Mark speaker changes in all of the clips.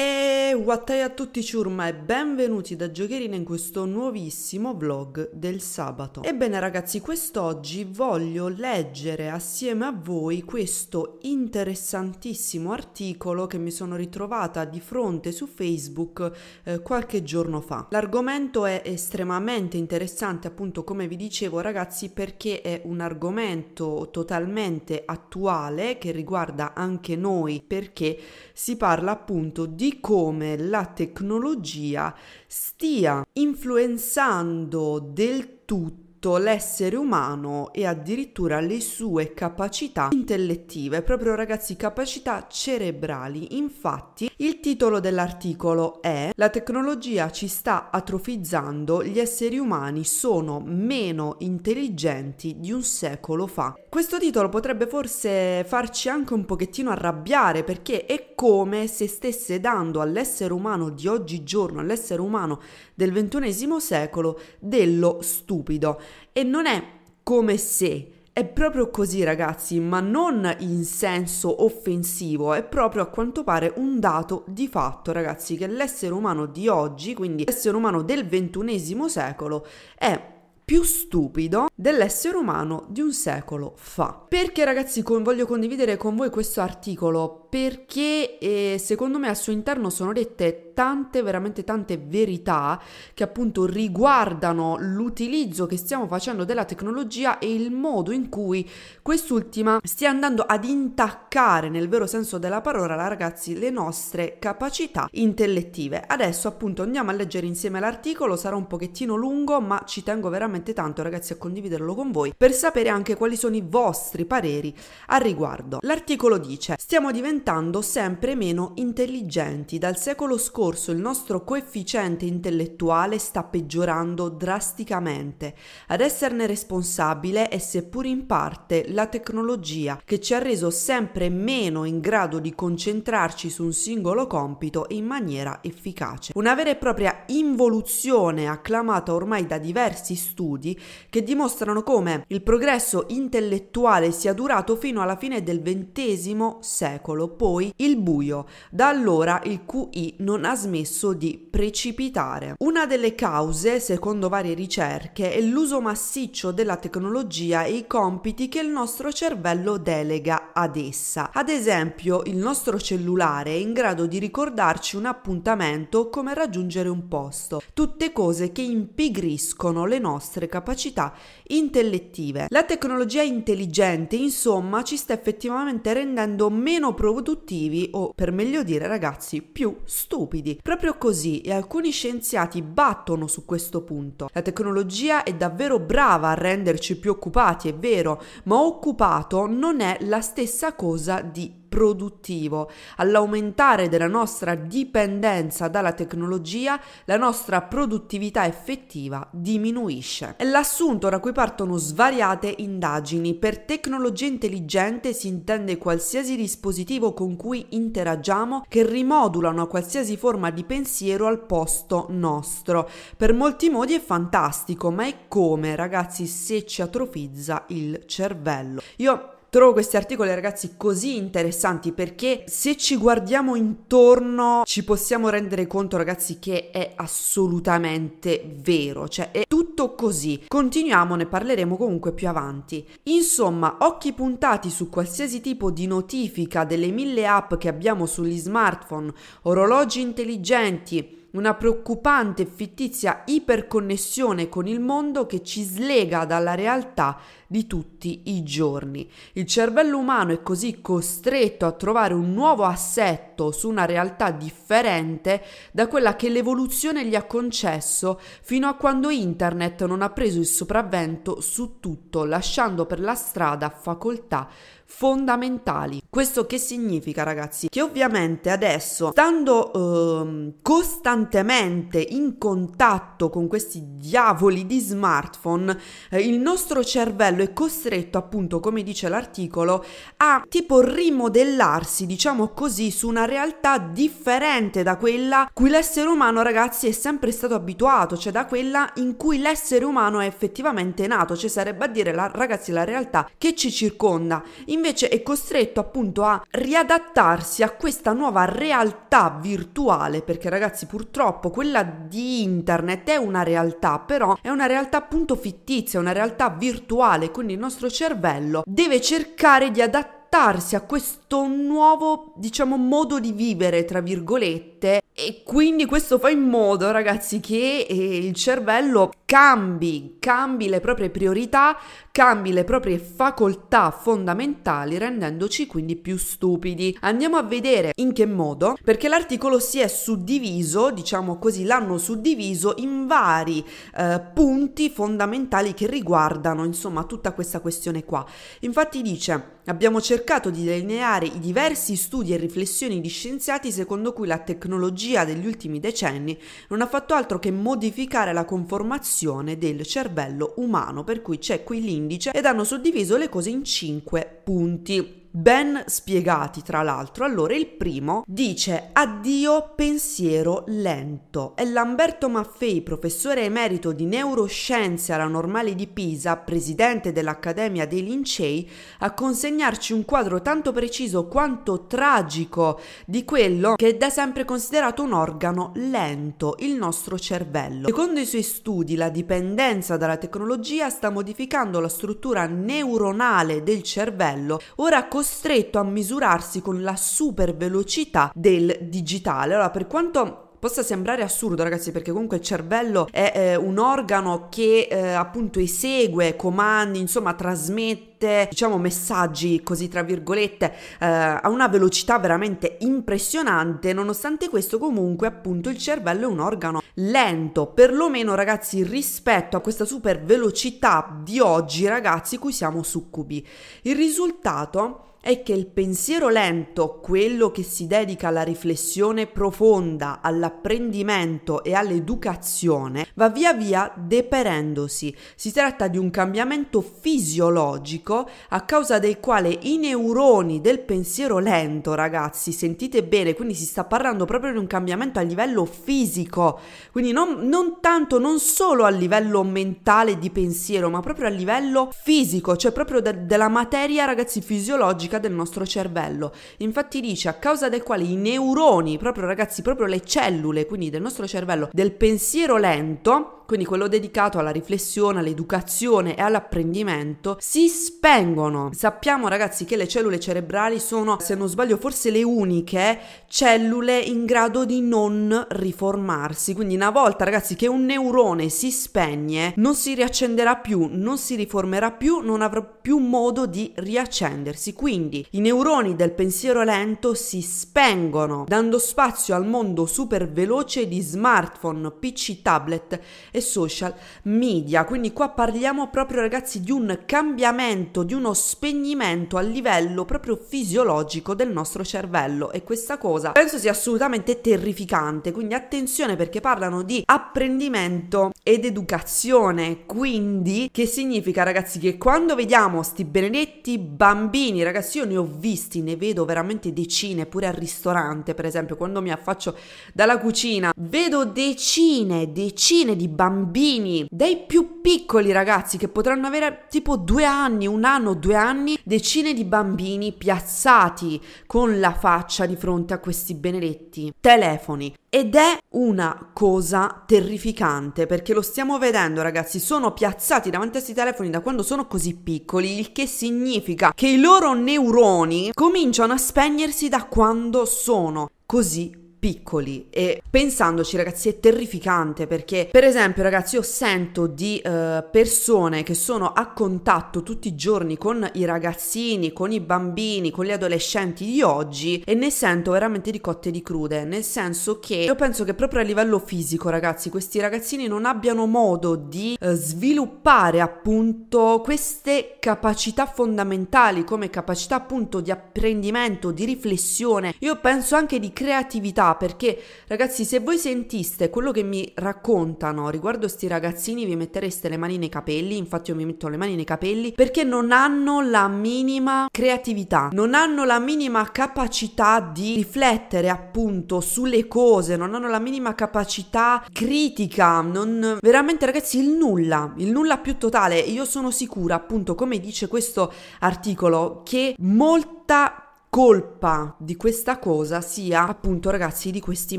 Speaker 1: Hey. Eh, Wattai a tutti ciurma e benvenuti da Giocherina in questo nuovissimo vlog del sabato. Ebbene ragazzi, quest'oggi voglio leggere assieme a voi questo interessantissimo articolo che mi sono ritrovata di fronte su Facebook eh, qualche giorno fa. L'argomento è estremamente interessante, appunto come vi dicevo ragazzi, perché è un argomento totalmente attuale che riguarda anche noi, perché si parla appunto di come come la tecnologia stia influenzando del tutto tutto l'essere umano e addirittura le sue capacità intellettive, proprio ragazzi capacità cerebrali. Infatti il titolo dell'articolo è La tecnologia ci sta atrofizzando, gli esseri umani sono meno intelligenti di un secolo fa. Questo titolo potrebbe forse farci anche un pochettino arrabbiare perché è come se stesse dando all'essere umano di oggigiorno, all'essere umano del ventunesimo secolo, dello stupido e non è come se è proprio così ragazzi, ma non in senso offensivo, è proprio a quanto pare un dato di fatto ragazzi che l'essere umano di oggi, quindi l'essere umano del ventunesimo secolo, è più stupido dell'essere umano di un secolo fa. Perché ragazzi con, voglio condividere con voi questo articolo? Perché eh, secondo me al suo interno sono dette tante, veramente tante verità che appunto riguardano l'utilizzo che stiamo facendo della tecnologia e il modo in cui quest'ultima stia andando ad intaccare nel vero senso della parola, ragazzi, le nostre capacità intellettive. Adesso appunto andiamo a leggere insieme l'articolo, sarà un pochettino lungo, ma ci tengo veramente tanto, ragazzi, a condividerlo con voi per sapere anche quali sono i vostri pareri al riguardo. L'articolo dice: "Stiamo diventando sempre meno intelligenti. Dal secolo scorso corso il nostro coefficiente intellettuale sta peggiorando drasticamente. Ad esserne responsabile è seppur in parte la tecnologia che ci ha reso sempre meno in grado di concentrarci su un singolo compito in maniera efficace. Una vera e propria involuzione acclamata ormai da diversi studi che dimostrano come il progresso intellettuale sia durato fino alla fine del XX secolo, poi il buio. Da allora il QI non ha smesso di precipitare. Una delle cause, secondo varie ricerche, è l'uso massiccio della tecnologia e i compiti che il nostro cervello delega ad essa. Ad esempio, il nostro cellulare è in grado di ricordarci un appuntamento o come raggiungere un posto, tutte cose che impigriscono le nostre capacità intellettive. La tecnologia intelligente, insomma, ci sta effettivamente rendendo meno produttivi o, per meglio dire, ragazzi, più stupidi rapidi. Proprio così e alcuni scienziati battono su questo punto. La tecnologia è davvero brava a renderci più occupati, è vero, ma occupato non è la stessa cosa di produttivo. All'aumentare della nostra dipendenza dalla tecnologia, la nostra produttività effettiva diminuisce. È l'assunto da cui partono svariate indagini. Per tecnologia intelligente si intende qualsiasi dispositivo con cui interagiamo che rimodula una qualsiasi forma di pensiero al posto nostro. Per molti modi è fantastico, ma è come, ragazzi, se ci atrofizza il cervello. Io Trovo questi articoli ragazzi così interessanti perché se ci guardiamo intorno ci possiamo rendere conto ragazzi che è assolutamente vero, cioè è tutto così. Continuiamo, ne parleremo comunque più avanti. Insomma, occhi puntati su qualsiasi tipo di notifica delle mille app che abbiamo sugli smartphone, orologi intelligenti, una preoccupante e fittizia iperconnessione con il mondo che ci slega dalla realtà di tutti i giorni. Il cervello umano è così costretto a trovare un nuovo assetto su una realtà differente da quella che l'evoluzione gli ha concesso fino a quando internet non ha preso il sopravvento su tutto, lasciando per la strada facoltà fondamentali. Questo che significa, ragazzi? Che ovviamente adesso, stando ehm, costantemente in contatto con questi diavoli di smartphone, eh, il nostro cervello è costretto, appunto, come dice l'articolo, a tipo rimodellarsi, diciamo così, su una realtà differente da quella cui l'essere umano, ragazzi, è sempre stato abituato, cioè da quella in cui l'essere umano è effettivamente nato, cioè sarebbe a dire, la, ragazzi, la realtà che ci circonda. In invece è costretto appunto a riadattarsi a questa nuova realtà virtuale, perché ragazzi purtroppo quella di internet è una realtà, però è una realtà appunto fittizia, è una realtà virtuale, quindi il nostro cervello deve cercare di adattarsi a questo tutto un nuovo, diciamo, modo di vivere, tra virgolette, e quindi questo fa in modo, ragazzi, che eh, il cervello cambi, cambi le proprie priorità, cambi le proprie facoltà fondamentali, rendendoci quindi più stupidi. Andiamo a vedere in che modo, perché l'articolo si è suddiviso, diciamo così, l'hanno suddiviso in vari eh, punti fondamentali che riguardano, insomma, tutta questa questione qua. Infatti dice, abbiamo cercato di delineare analizzare i diversi studi e riflessioni di scienziati secondo cui la tecnologia degli ultimi decenni non ha fatto altro che modificare la conformazione del cervello umano, per cui c'è qui l'indice ed hanno suddiviso le cose in cinque punti ben spiegati tra l'altro. Allora, il primo dice addio pensiero lento. È Lamberto Maffei, professore emerito di neuroscienze alla Normale di Pisa, presidente dell'Accademia dei Lincei, a consegnarci un quadro tanto preciso quanto tragico di quello che è da sempre considerato un organo lento, il nostro cervello. Secondo i suoi studi, la dipendenza dalla tecnologia sta modificando la struttura neuronale del cervello, ora così costretto a misurarsi con la super velocità del digitale. Allora, per quanto possa sembrare assurdo ragazzi perché comunque il cervello è eh, un organo che eh, appunto esegue comandi insomma trasmette diciamo messaggi così tra virgolette eh, a una velocità veramente impressionante nonostante questo comunque appunto il cervello è un organo lento perlomeno ragazzi rispetto a questa super velocità di oggi ragazzi cui siamo succubi il risultato è che il pensiero lento, quello che si dedica alla riflessione profonda, all'apprendimento e all'educazione, va via via deperendosi. Si tratta di un cambiamento fisiologico a causa del quale i neuroni del pensiero lento, ragazzi, sentite bene, quindi si sta parlando proprio di un cambiamento a livello fisico, quindi non, non tanto, non solo a livello mentale di pensiero, ma proprio a livello fisico, cioè proprio de- della materia, ragazzi, fisiologica biologica del nostro cervello. Infatti dice a causa del quale i neuroni, proprio ragazzi, proprio le cellule, quindi del nostro cervello, del pensiero lento, quindi quello dedicato alla riflessione, all'educazione e all'apprendimento, si spengono. Sappiamo ragazzi che le cellule cerebrali sono, se non sbaglio, forse le uniche cellule in grado di non riformarsi. Quindi una volta ragazzi che un neurone si spegne, non si riaccenderà più, non si riformerà più, non avrà più modo di riaccendersi. Quindi quindi i neuroni del pensiero lento si spengono, dando spazio al mondo super veloce di smartphone, PC, tablet e social media. Quindi qua parliamo proprio ragazzi di un cambiamento, di uno spegnimento a livello proprio fisiologico del nostro cervello e questa cosa penso sia assolutamente terrificante, quindi attenzione perché parlano di apprendimento ed educazione, quindi che significa ragazzi che quando vediamo sti benedetti bambini, ragazzi diversi, io ne ho visti, ne vedo veramente decine, pure al ristorante per esempio, quando mi affaccio dalla cucina, vedo decine, decine di bambini, dai più piccoli ragazzi che potranno avere tipo due anni, un anno, due anni, decine di bambini piazzati con la faccia di fronte a questi benedetti telefoni. Ed è una cosa terrificante perché lo stiamo vedendo ragazzi, sono piazzati davanti a questi telefoni da quando sono così piccoli, il che significa che i loro neuroni cominciano a spegnersi da quando sono così piccoli piccoli e pensandoci ragazzi è terrificante perché per esempio ragazzi io sento di eh, persone che sono a contatto tutti i giorni con i ragazzini, con i bambini, con gli adolescenti di oggi e ne sento veramente di cotte e di crude, nel senso che io penso che proprio a livello fisico ragazzi questi ragazzini non abbiano modo di eh, sviluppare appunto queste capacità fondamentali come capacità appunto di apprendimento, di riflessione, io penso anche di creatività perché ragazzi, se voi sentiste quello che mi raccontano riguardo sti ragazzini, vi mettereste le mani nei capelli, infatti io mi metto le mani nei capelli, perché non hanno la minima creatività, non hanno la minima capacità di riflettere appunto sulle cose, non hanno la minima capacità critica, non veramente ragazzi, il nulla, il nulla più totale. Io sono sicura, appunto, come dice questo articolo, che molta colpa di questa cosa sia appunto ragazzi di questi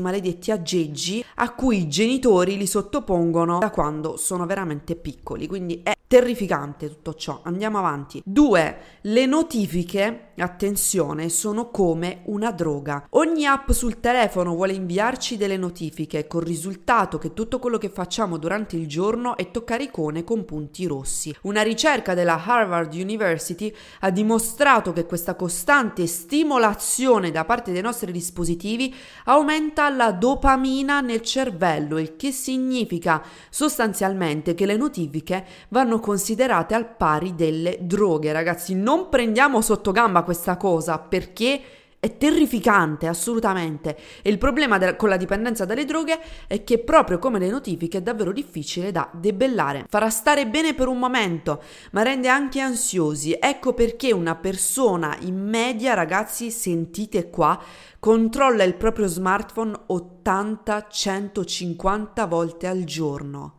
Speaker 1: maledetti aggeggi a cui i genitori li sottopongono da quando sono veramente piccoli quindi è Terrificante tutto ciò, andiamo avanti. 2. Le notifiche, attenzione, sono come una droga. Ogni app sul telefono vuole inviarci delle notifiche, col risultato che tutto quello che facciamo durante il giorno è toccare icone con punti rossi. Una ricerca della Harvard University ha dimostrato che questa costante stimolazione da parte dei nostri dispositivi aumenta la dopamina nel cervello, il che significa sostanzialmente che le notifiche vanno erano considerate al pari delle droghe. Ragazzi, non prendiamo sotto gamba questa cosa perché è terrificante, assolutamente. E il problema de- con la dipendenza dalle droghe è che, proprio come le notifiche, è davvero difficile da debellare. Farà stare bene per un momento, ma rende anche ansiosi. Ecco perché una persona in media, ragazzi, sentite qua, controlla il proprio smartphone 80-150 volte al giorno.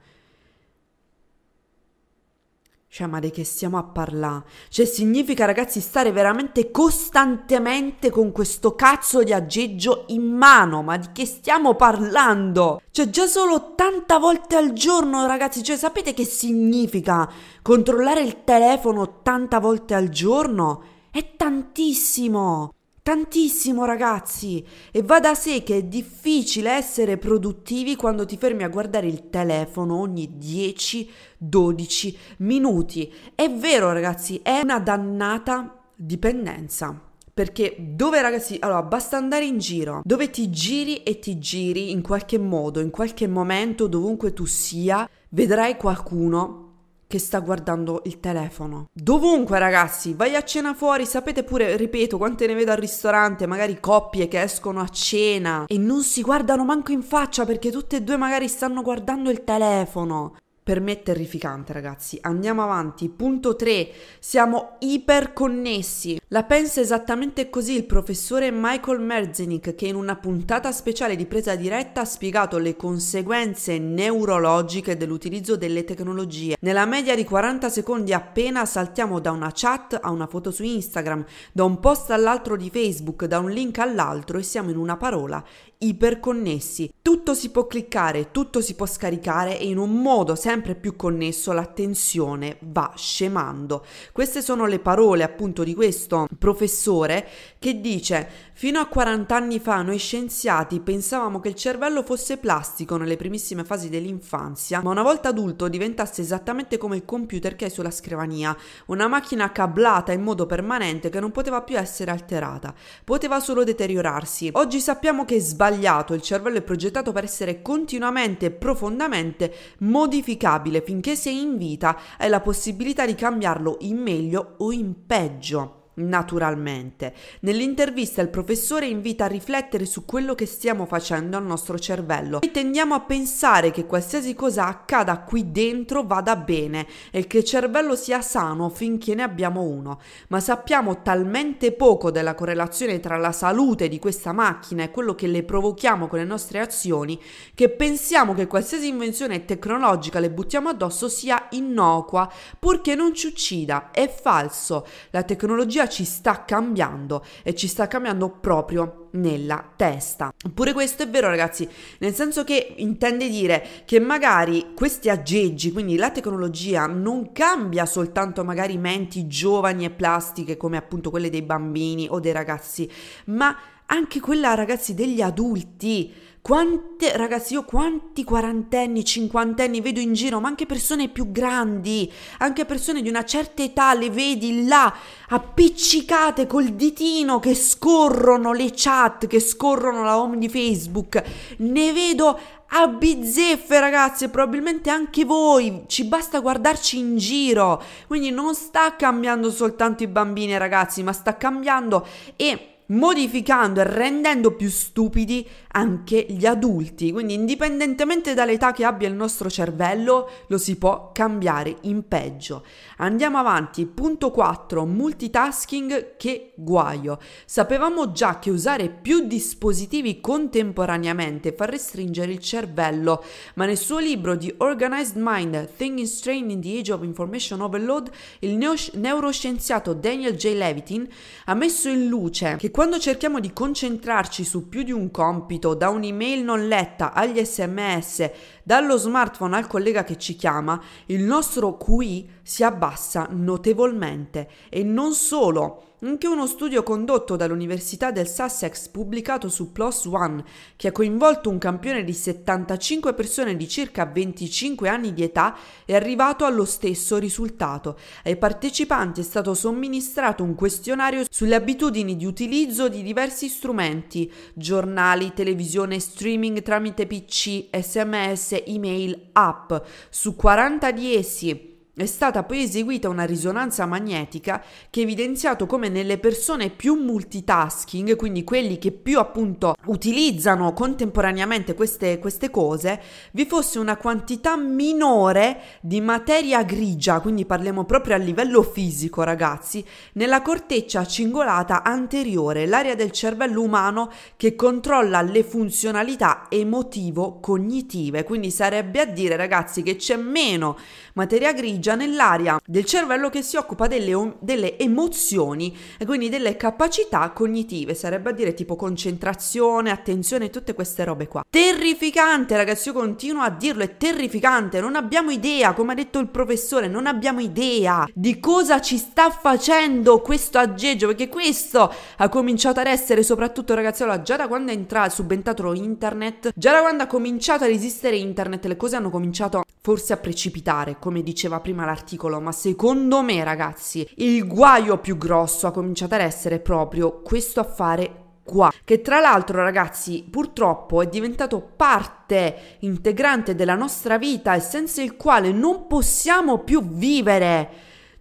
Speaker 1: Cioè, ma di che stiamo a parlare? Cioè, significa, ragazzi, stare veramente costantemente con questo cazzo di aggeggio in mano. Ma di che stiamo parlando? Cioè, già solo 80 volte al giorno, ragazzi. Cioè, sapete che significa controllare il telefono 80 volte al giorno? È tantissimo! Tantissimo ragazzi! E va da sé che è difficile essere produttivi quando ti fermi a guardare il telefono ogni 10-12 minuti. È vero ragazzi, è una dannata dipendenza. Perché dove ragazzi, allora basta andare in giro, dove ti giri e ti giri in qualche modo, in qualche momento, dovunque tu sia, vedrai qualcuno che sta guardando il telefono. Dovunque ragazzi, vai a cena fuori, sapete pure, ripeto, quante ne vedo al ristorante, magari coppie che escono a cena e non si guardano manco in faccia perché tutte e due magari stanno guardando il telefono. Per me è terrificante, ragazzi. Andiamo avanti. Punto 3. Siamo iperconnessi. La pensa esattamente così il professore Michael Merzenich, che in una puntata speciale di presa diretta ha spiegato le conseguenze neurologiche dell'utilizzo delle tecnologie. Nella media di 40 secondi appena saltiamo da una chat a una foto su Instagram, da un post all'altro di Facebook, da un link all'altro e siamo in una parola iperconnessi. Tutto si può cliccare, tutto si può scaricare e in un modo sempre più connesso l'attenzione va scemando. Queste sono le parole appunto di questo professore che dice Fino a 40 anni fa noi scienziati pensavamo che il cervello fosse plastico nelle primissime fasi dell'infanzia, ma una volta adulto diventasse esattamente come il computer che hai sulla scrivania, una macchina cablata in modo permanente che non poteva più essere alterata, poteva solo deteriorarsi. Oggi sappiamo che è sbagliato, il cervello è progettato per essere continuamente e profondamente modificabile finché sei in vita hai la possibilità di cambiarlo in meglio o in peggio naturalmente. Nell'intervista il professore invita a riflettere su quello che stiamo facendo al nostro cervello e tendiamo a pensare che qualsiasi cosa accada qui dentro vada bene e che il cervello sia sano finché ne abbiamo uno, ma sappiamo talmente poco della correlazione tra la salute di questa macchina e quello che le provochiamo con le nostre azioni che pensiamo che qualsiasi invenzione tecnologica le buttiamo addosso sia innocua purché non ci uccida. È falso. La tecnologia ci sta cambiando e ci sta cambiando proprio nella testa. Pure questo è vero ragazzi, nel senso che intende dire che magari questi aggeggi, quindi la tecnologia, non cambia soltanto magari menti giovani e plastiche come appunto quelle dei bambini o dei ragazzi, ma anche quella ragazzi degli adulti. Quante, ragazzi, io quanti quarantenni, cinquantenni vedo in giro, ma anche persone più grandi, anche persone di una certa età, le vedi là appiccicate col ditino che scorrono le chat chat che scorrono la home di Facebook, ne vedo a bizzeffe ragazzi probabilmente anche voi ci basta guardarci in giro quindi non sta cambiando soltanto i bambini ragazzi ma sta cambiando e modificando e rendendo più stupidi anche gli adulti, quindi indipendentemente dall'età che abbia il nostro cervello lo si può cambiare in peggio. Andiamo avanti, punto 4, multitasking che guaio. Sapevamo già che usare più dispositivi contemporaneamente fa restringere il cervello, ma nel suo libro di Organized Mind, Thinking Strain in the Age of Information Overload, il neuroscienziato Daniel J. Levitin ha messo in luce che quando cerchiamo di concentrarci su più di un compito, da un'email non letta agli sms dallo smartphone al collega che ci chiama, il nostro QI si abbassa notevolmente e non solo. Anche uno studio condotto dall'Università del Sussex pubblicato su PLOS ONE, che ha coinvolto un campione di 75 persone di circa 25 anni di età, è arrivato allo stesso risultato. Ai partecipanti è stato somministrato un questionario sulle abitudini di utilizzo di diversi strumenti, giornali, televisione, streaming tramite PC, sms email app, su 40 di essi è stata poi eseguita una risonanza magnetica che ha evidenziato come nelle persone più multitasking, quindi quelli che più appunto utilizzano contemporaneamente queste, queste cose, vi fosse una quantità minore di materia grigia, quindi parliamo proprio a livello fisico ragazzi, nella corteccia cingolata anteriore, l'area del cervello umano che controlla le funzionalità emotivo-cognitive, quindi sarebbe a dire ragazzi che c'è meno materia grigia nell'area del cervello che si occupa delle, delle emozioni e quindi delle capacità cognitive, sarebbe a dire tipo concentrazione, attenzione, tutte queste robe qua. Terrificante ragazzi, io continuo a dirlo, è terrificante, non abbiamo idea, come ha detto il professore, non abbiamo idea di cosa ci sta facendo questo aggeggio, perché questo ha cominciato ad essere soprattutto ragazzi, ragazzola già da quando è entrato, subentrato internet, già da quando ha cominciato ad esistere internet, le cose hanno cominciato forse a precipitare come diceva prima l'articolo, ma secondo me ragazzi il guaio più grosso ha cominciato ad essere proprio questo affare Qua, che tra l'altro ragazzi purtroppo è diventato parte integrante della nostra vita e senza il quale non possiamo più vivere.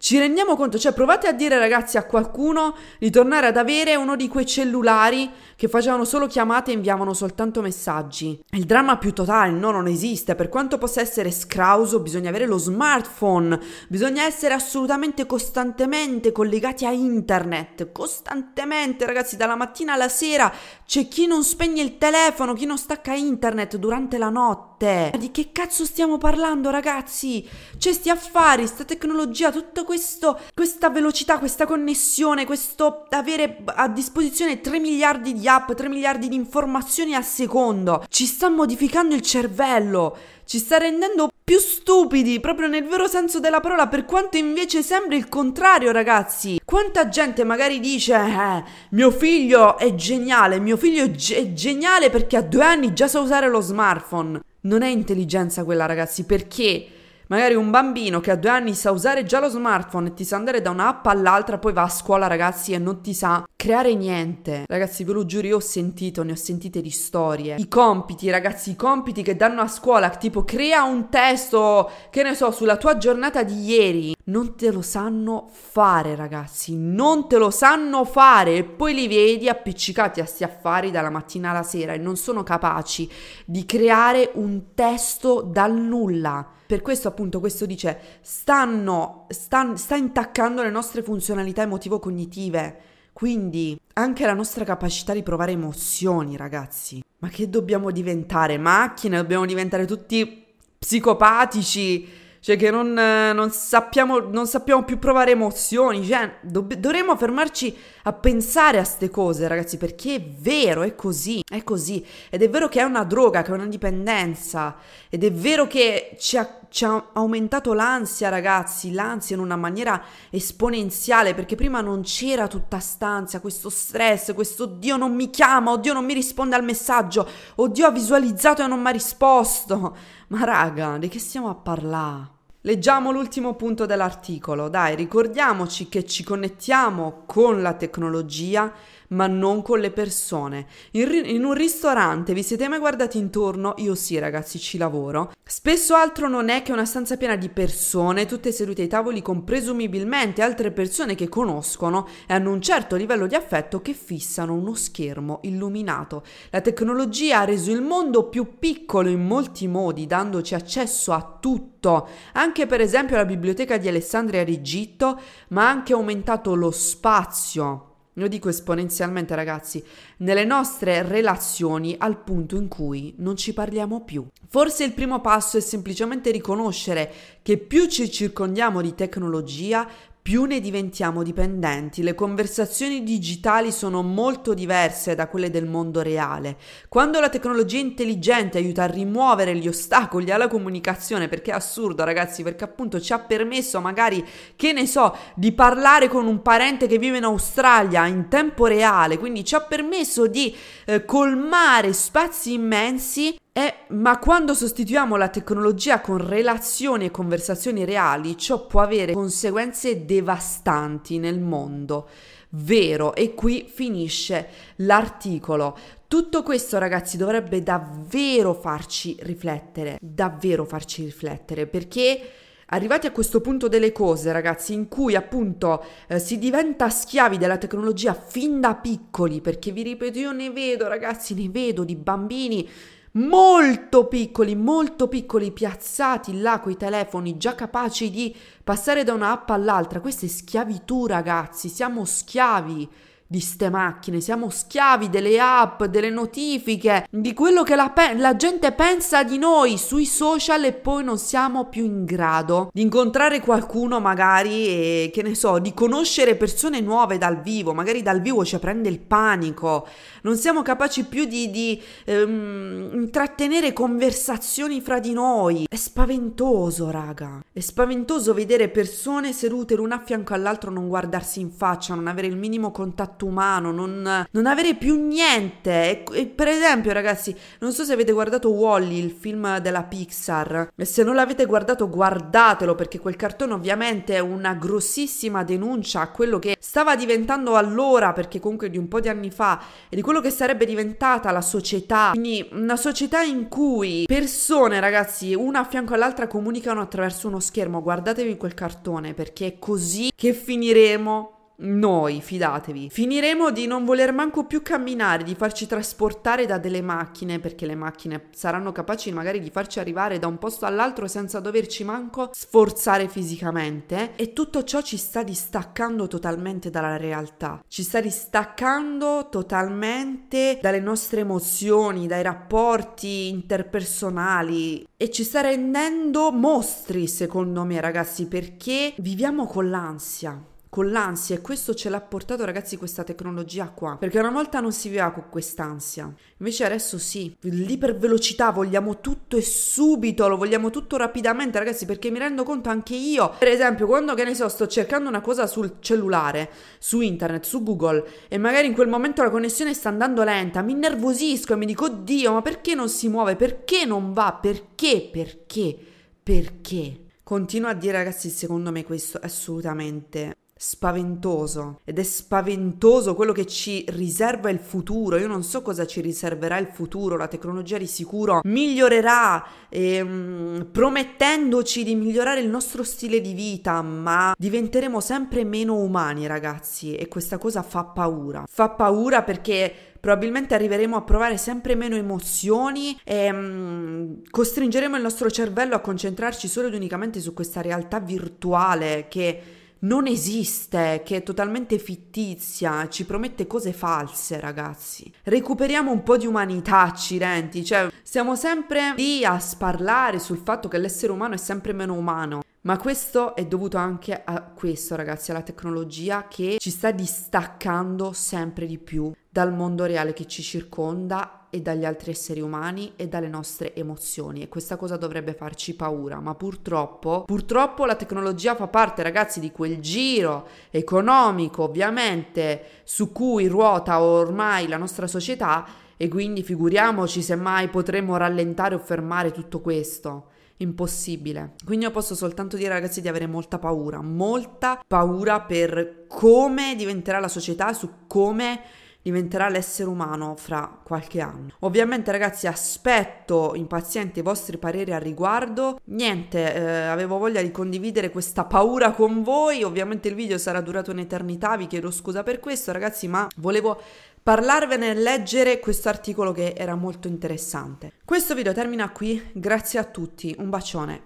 Speaker 1: Ci rendiamo conto, cioè provate a dire ragazzi a qualcuno di tornare ad avere uno di quei cellulari che facevano solo chiamate e inviavano soltanto messaggi. È Il dramma più totale, no, non esiste. Per quanto possa essere scrauso, bisogna avere lo smartphone, bisogna essere assolutamente costantemente collegati a internet, costantemente ragazzi, dalla mattina alla sera. C'è chi non spegne il telefono, chi non stacca internet durante la notte notte. Ma di che cazzo stiamo parlando, ragazzi? Cioè, sti affari, sta tecnologia, tutto questo, questa velocità, questa connessione, questo avere a disposizione 3 miliardi di app, 3 miliardi di informazioni al secondo. Ci sta modificando il cervello. Ci sta rendendo più stupidi, proprio nel vero senso della parola, per quanto invece sembri il contrario, ragazzi. Quanta gente magari dice, eh, mio figlio è geniale, mio figlio è, ge è geniale perché a due anni già sa usare lo smartphone. Non è intelligenza quella, ragazzi, perché magari un bambino che a due anni sa usare già lo smartphone e ti sa andare da un'app all'altra, poi va a scuola, ragazzi, e non ti sa creare niente. Ragazzi, ve lo giuro, io ho sentito, ne ho sentite di storie. I compiti, ragazzi, i compiti che danno a scuola, tipo crea un testo, che ne so, sulla tua giornata di ieri non te lo sanno fare, ragazzi, non te lo sanno fare e poi li vedi appiccicati a sti affari dalla mattina alla sera e non sono capaci di creare un testo dal nulla. Per questo appunto questo dice stanno stan, sta intaccando le nostre funzionalità emotivo cognitive. Quindi anche la nostra capacità di provare emozioni, ragazzi. Ma che dobbiamo diventare? Macchine? Dobbiamo diventare tutti psicopatici? Cioè che non, non, sappiamo, non sappiamo, più provare emozioni, cioè dobb- dovremmo fermarci a pensare a queste cose ragazzi perché è vero, è così, è così ed è vero che è una droga, che è una dipendenza ed è vero che ci ha, ci ha aumentato l'ansia ragazzi, l'ansia in una maniera esponenziale perché prima non c'era tutta stanza, questo stress, questo Dio non mi chiama, oddio non mi risponde al messaggio, oddio ha visualizzato e non mi ha risposto. Ma raga, di che stiamo a parlare? Leggiamo l'ultimo punto dell'articolo, dai, ricordiamoci che ci connettiamo con la tecnologia ma non con le persone. In, ri- in un ristorante vi siete mai guardati intorno? Io sì, ragazzi, ci lavoro. Spesso altro non è che una stanza piena di persone, tutte sedute ai tavoli con presumibilmente altre persone che conoscono e hanno un certo livello di affetto che fissano uno schermo illuminato. La tecnologia ha reso il mondo più piccolo in molti modi, dandoci accesso a tutto, anche per esempio la biblioteca di Alessandria d'Egitto, ma ha anche aumentato lo spazio lo dico esponenzialmente ragazzi, nelle nostre relazioni al punto in cui non ci parliamo più. Forse il primo passo è semplicemente riconoscere che più ci circondiamo di tecnologia, più ne diventiamo dipendenti. Le conversazioni digitali sono molto diverse da quelle del mondo reale. Quando la tecnologia intelligente aiuta a rimuovere gli ostacoli alla comunicazione, perché è assurdo ragazzi, perché appunto ci ha permesso magari, che ne so, di parlare con un parente che vive in Australia in tempo reale, quindi ci ha permesso di eh, colmare spazi immensi e, eh, ma quando sostituiamo la tecnologia con relazioni e conversazioni reali, ciò può avere conseguenze devastanti nel mondo. Vero, e qui finisce l'articolo. Tutto questo, ragazzi, dovrebbe davvero farci riflettere, davvero farci riflettere, perché arrivati a questo punto delle cose, ragazzi, in cui appunto eh, si diventa schiavi della tecnologia fin da piccoli, perché vi ripeto, io ne vedo, ragazzi, ne vedo di bambini molto piccoli, molto piccoli, piazzati là con i telefoni, già capaci di passare da una app all'altra. Questa è schiavitù, ragazzi, siamo schiavi di ste macchine, siamo schiavi delle app, delle notifiche, di quello che la, pe- la, gente pensa di noi sui social e poi non siamo più in grado di incontrare qualcuno magari e che ne so, di conoscere persone nuove dal vivo, magari dal vivo ci prende il panico, non siamo capaci più di, di ehm, intrattenere conversazioni fra di noi, è spaventoso raga, è spaventoso vedere persone sedute l'una a fianco all'altro non guardarsi in faccia, non avere il minimo contatto contatto umano, non, non avere più niente. E, e per esempio, ragazzi, non so se avete guardato Wally, il film della Pixar. E se non l'avete guardato, guardatelo perché quel cartone ovviamente è una grossissima denuncia a quello che stava diventando allora, perché comunque di un po' di anni fa, e di quello che sarebbe diventata la società. Quindi una società in cui persone, ragazzi, una a fianco all'altra comunicano attraverso uno schermo. Guardatevi quel cartone perché è così che finiremo noi, fidatevi, finiremo di non voler manco più camminare, di farci trasportare da delle macchine, perché le macchine saranno capaci magari di farci arrivare da un posto all'altro senza doverci manco sforzare fisicamente. E tutto ciò ci sta distaccando totalmente dalla realtà, ci sta distaccando totalmente dalle nostre emozioni, dai rapporti interpersonali e ci sta rendendo mostri, secondo me, ragazzi, perché viviamo con l'ansia con l'ansia e questo ce l'ha portato ragazzi questa tecnologia qua perché una volta non si viveva con quest'ansia invece adesso sì l'ipervelocità vogliamo tutto e subito lo vogliamo tutto rapidamente ragazzi perché mi rendo conto anche io per esempio quando che ne so sto cercando una cosa sul cellulare su internet su google e magari in quel momento la connessione sta andando lenta mi innervosisco e mi dico oddio ma perché non si muove perché non va perché perché perché Continua a dire ragazzi, secondo me questo è assolutamente spaventoso ed è spaventoso quello che ci riserva il futuro. Io non so cosa ci riserverà il futuro, la tecnologia di sicuro migliorerà ehm, promettendoci di migliorare il nostro stile di vita, ma diventeremo sempre meno umani, ragazzi, e questa cosa fa paura. Fa paura perché probabilmente arriveremo a provare sempre meno emozioni e um, costringeremo il nostro cervello a concentrarci solo ed unicamente su questa realtà virtuale che non esiste, che è totalmente fittizia, ci promette cose false, ragazzi. Recuperiamo un po' di umanità, accidenti, cioè siamo sempre lì a sparlare sul fatto che l'essere umano è sempre meno umano. Ma questo è dovuto anche a questo, ragazzi, alla tecnologia che ci sta distaccando sempre di più dal mondo reale che ci circonda e dagli altri esseri umani e dalle nostre emozioni e questa cosa dovrebbe farci paura, ma purtroppo, purtroppo la tecnologia fa parte, ragazzi, di quel giro economico, ovviamente, su cui ruota ormai la nostra società e quindi figuriamoci se mai potremmo rallentare o fermare tutto questo impossibile. Quindi io posso soltanto dire ragazzi di avere molta paura, molta paura per come diventerà la società, su come diventerà l'essere umano fra qualche anno. Ovviamente ragazzi aspetto impaziente i vostri pareri al riguardo. Niente, eh, avevo voglia di condividere questa paura con voi. Ovviamente il video sarà durato un'eternità, vi chiedo scusa per questo ragazzi, ma volevo parlarvene e leggere questo articolo che era molto interessante. Questo video termina qui, grazie a tutti, un bacione.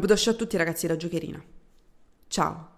Speaker 1: Un bacio a tutti ragazzi da Giocherina. Ciao!